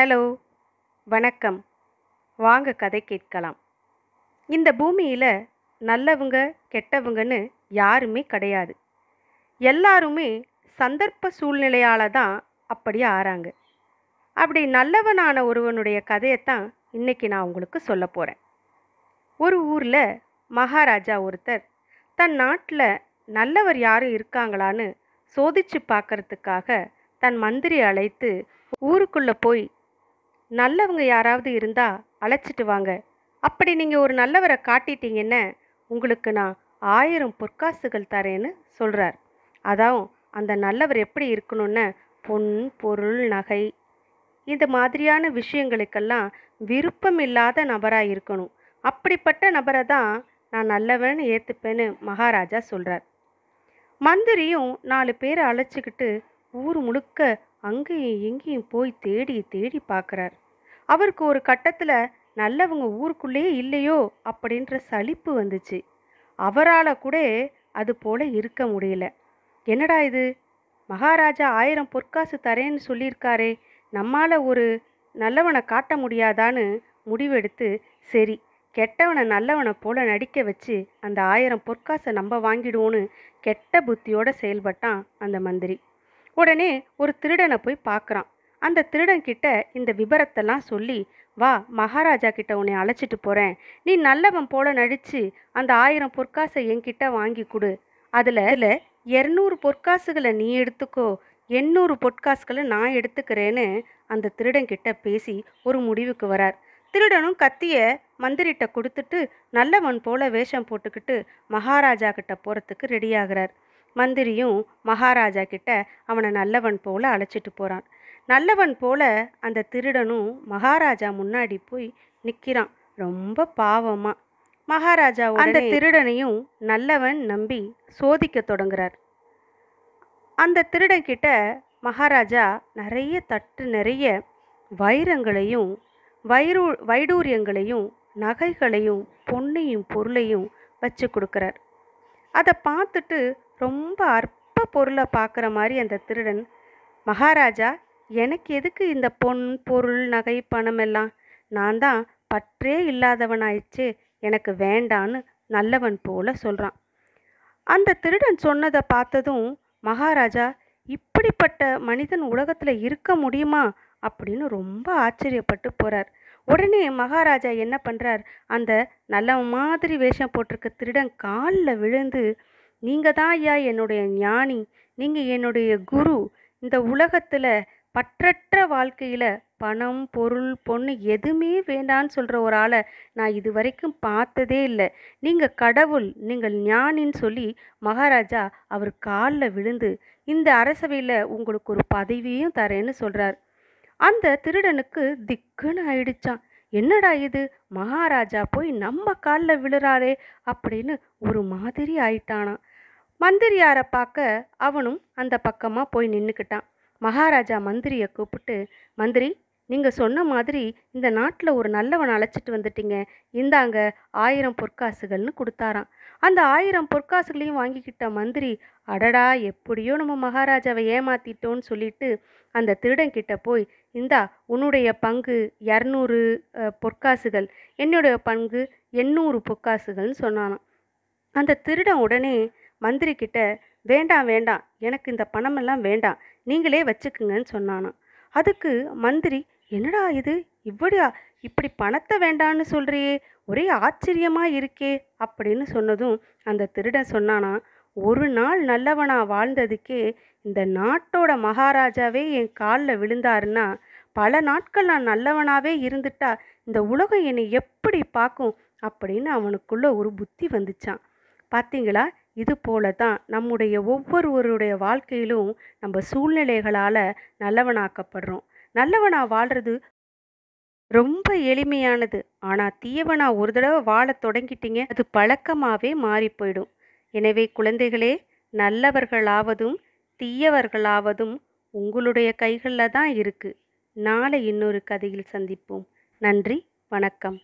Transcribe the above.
hello வணக்கம் வாங்க கதை கேட்கலாம் இந்த பூமியில் நல்லவங்க கெட்டவங்கன்னு யாருமே கிடையாது எல்லாருமே சந்தர்ப்ப சூழ்நிலையால் தான் அப்படி ஆறாங்க அப்படி நல்லவனான ஒருவனுடைய கதையைத்தான் இன்றைக்கி நான் உங்களுக்கு சொல்ல போகிறேன் ஒரு ஊரில் மகாராஜா ஒருத்தர் தன் நாட்டில் நல்லவர் யாரும் இருக்காங்களான்னு சோதிச்சு பார்க்கறதுக்காக தன் மந்திரி அழைத்து ஊருக்குள்ளே போய் நல்லவங்க யாராவது இருந்தால் அழைச்சிட்டு வாங்க அப்படி நீங்கள் ஒரு நல்லவரை காட்டிட்டீங்கன்னு உங்களுக்கு நான் ஆயிரம் பொற்காசுகள் தரேன்னு சொல்கிறார் அதாவும் அந்த நல்லவர் எப்படி இருக்கணும்னு பொன் பொருள் நகை இந்த மாதிரியான விஷயங்களுக்கெல்லாம் விருப்பம் இல்லாத நபராக இருக்கணும் அப்படிப்பட்ட நபரை தான் நான் நல்லவன் ஏற்றுப்பேன்னு மகாராஜா சொல்கிறார் மந்திரியும் நாலு பேரை அழைச்சிக்கிட்டு ஊர் முழுக்க அங்கேயும் எங்கேயும் போய் தேடி தேடி பார்க்குறார் அவருக்கு ஒரு கட்டத்தில் நல்லவங்க ஊருக்குள்ளேயே இல்லையோ அப்படின்ற சலிப்பு வந்துச்சு அவரால் கூட அது போல் இருக்க முடியல என்னடா இது மகாராஜா ஆயிரம் பொற்காசு தரேன்னு சொல்லியிருக்காரே நம்மால் ஒரு நல்லவனை காட்ட முடியாதான்னு முடிவெடுத்து சரி கெட்டவனை நல்லவனை போல நடிக்க வச்சு அந்த ஆயிரம் பொற்காசை நம்ம வாங்கிடுவோன்னு கெட்ட புத்தியோட செயல்பட்டான் அந்த மந்திரி உடனே ஒரு திருடனை போய் பார்க்குறான் அந்த திருடன்கிட்ட இந்த விபரத்தெல்லாம் சொல்லி வா மகாராஜா கிட்ட உன்னை அழைச்சிட்டு போகிறேன் நீ நல்லவன் போல நடித்து அந்த ஆயிரம் பொற்காசை என்கிட்ட வாங்கி கொடு அதில் அதில் இரநூறு பொற்காசுகளை நீ எடுத்துக்கோ எண்ணூறு பொற்காசுகளை நான் எடுத்துக்கிறேன்னு அந்த திருடன்கிட்ட பேசி ஒரு முடிவுக்கு வரார் திருடனும் கத்திய மந்திரிட்ட கொடுத்துட்டு நல்லவன் போல வேஷம் போட்டுக்கிட்டு மகாராஜா கிட்ட போகிறதுக்கு ரெடியாகிறார் மந்திரியும் மகாராஜா கிட்ட அவனை நல்லவன் போல அழைச்சிட்டு போகிறான் நல்லவன் போல அந்த திருடனும் மகாராஜா முன்னாடி போய் நிற்கிறான் ரொம்ப பாவமாக மகாராஜா அந்த திருடனையும் நல்லவன் நம்பி சோதிக்க தொடங்குறார் அந்த திருடன்கிட்ட மகாராஜா நிறைய தட்டு நிறைய வைரங்களையும் வைரு வைடூரியங்களையும் நகைகளையும் பொன்னையும் பொருளையும் வச்சு கொடுக்குறார் அதை பார்த்துட்டு ரொம்ப அற்ப பொருளை பார்க்குற மாதிரி அந்த திருடன் மகாராஜா எனக்கு எதுக்கு இந்த பொன் பொருள் நகை பணம் எல்லாம் நான் தான் பற்றே இல்லாதவனாயிடுச்சு எனக்கு வேண்டான்னு நல்லவன் போல சொல்கிறான் அந்த திருடன் சொன்னதை பார்த்ததும் மகாராஜா இப்படிப்பட்ட மனிதன் உலகத்தில் இருக்க முடியுமா அப்படின்னு ரொம்ப ஆச்சரியப்பட்டு போகிறார் உடனே மகாராஜா என்ன பண்ணுறார் அந்த நல்ல மாதிரி வேஷம் போட்டிருக்க திருடன் காலில் விழுந்து நீங்கள் தான் ஐயா என்னுடைய ஞானி நீங்கள் என்னுடைய குரு இந்த உலகத்தில் பற்றற்ற வாழ்க்கையில் பணம் பொருள் பொண்ணு எதுவுமே வேண்டான்னு சொல்கிற ஒரு ஆளை நான் இது வரைக்கும் பார்த்ததே இல்லை நீங்கள் கடவுள் நீங்கள் ஞானின்னு சொல்லி மகாராஜா அவர் காலில் விழுந்து இந்த அரசவையில் உங்களுக்கு ஒரு பதவியும் தரேன்னு சொல்கிறார் அந்த திருடனுக்கு திக்குன்னு ஆயிடுச்சான் என்னடா இது மகாராஜா போய் நம்ம காலில் விழுறாரே அப்படின்னு ஒரு மாதிரி ஆயிட்டானான் மந்திரியாரை பார்க்க அவனும் அந்த பக்கமாக போய் நின்றுக்கிட்டான் மகாராஜா மந்திரியை கூப்பிட்டு மந்திரி நீங்கள் சொன்ன மாதிரி இந்த நாட்டில் ஒரு நல்லவன் அழைச்சிட்டு வந்துட்டீங்க இந்தாங்க ஆயிரம் பொற்காசுகள்னு கொடுத்தாராம் அந்த ஆயிரம் பொற்காசுகளையும் வாங்கிக்கிட்ட மந்திரி அடடா எப்படியோ நம்ம மகாராஜாவை ஏமாத்திட்டோன்னு சொல்லிட்டு அந்த திருடன்கிட்ட போய் இந்தா உன்னுடைய பங்கு இரநூறு பொற்காசுகள் என்னுடைய பங்கு எண்ணூறு பொற்காசுகள்னு சொன்னானான் அந்த திருடன் உடனே மந்திரி கிட்ட வேண்டாம் வேண்டாம் எனக்கு இந்த பணமெல்லாம் வேண்டாம் நீங்களே வச்சுக்குங்கன்னு சொன்னானான் அதுக்கு மந்திரி என்னடா இது இப்படியா இப்படி பணத்தை வேண்டான்னு சொல்கிறியே ஒரே ஆச்சரியமாக இருக்கே அப்படின்னு சொன்னதும் அந்த திருடன் சொன்னானா ஒரு நாள் நல்லவனாக வாழ்ந்ததுக்கே இந்த நாட்டோட மகாராஜாவே என் காலில் விழுந்தாருன்னா பல நாட்கள் நான் நல்லவனாகவே இருந்துட்டா இந்த உலகம் என்னை எப்படி பார்க்கும் அப்படின்னு அவனுக்குள்ளே ஒரு புத்தி வந்துச்சான் பார்த்தீங்களா இது போல தான் நம்முடைய ஒவ்வொருவருடைய வாழ்க்கையிலும் நம்ம சூழ்நிலைகளால் நல்லவனாக்கப்படுறோம் நல்லவனாக வாழ்கிறது ரொம்ப எளிமையானது ஆனால் தீயவனா ஒரு தடவை வாழ தொடங்கிட்டீங்க அது பழக்கமாகவே மாறி போயிடும் எனவே குழந்தைகளே நல்லவர்களாவதும் தீயவர்களாவதும் உங்களுடைய கைகளில் தான் இருக்குது நாளை இன்னொரு கதையில் சந்திப்போம் நன்றி வணக்கம்